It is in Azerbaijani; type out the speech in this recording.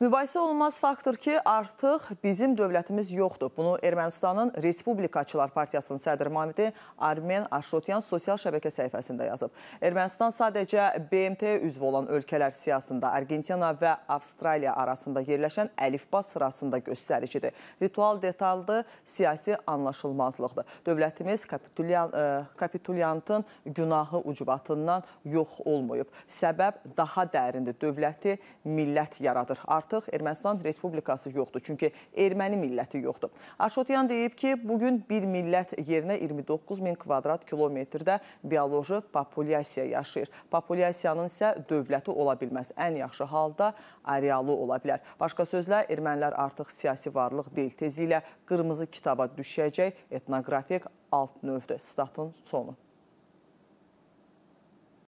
Mübahisə olunmaz faktor ki, artıq bizim dövlətimiz yoxdur. Bunu Ermənistanın Respublikaçılar Partiyasının sədri Mamidi Armen Aşotyan sosial şəbəkə səhifəsində yazıb. Ermənistan sadəcə BMT üzv olan ölkələr siyasında Argentina və Avstraliya arasında yerləşən əlifba sırasında göstəricidir. Ritual detallı siyasi anlaşılmazlıqdır. Dövlətimiz kapitulyan, ə, e, kapitulyantın günahı ucubatından yox olmayıb. Səbəb daha dərindir. Dövləti millət yaradır. Artıq artıq Ermənistan Respublikası yoxdur. Çünki erməni milləti yoxdur. Aşotyan deyib ki, bugün bir millət yerinə 29 min kvadrat kilometrdə bioloji populyasiya yaşayır. Populyasiyanın isə dövləti ola bilməz. Ən yaxşı halda arealı ola bilər. Başqa sözlə, ermənilər artıq siyasi varlıq deyil. Tezliklə qırmızı kitaba düşəcək etnografik alt növdür. Statın sonu.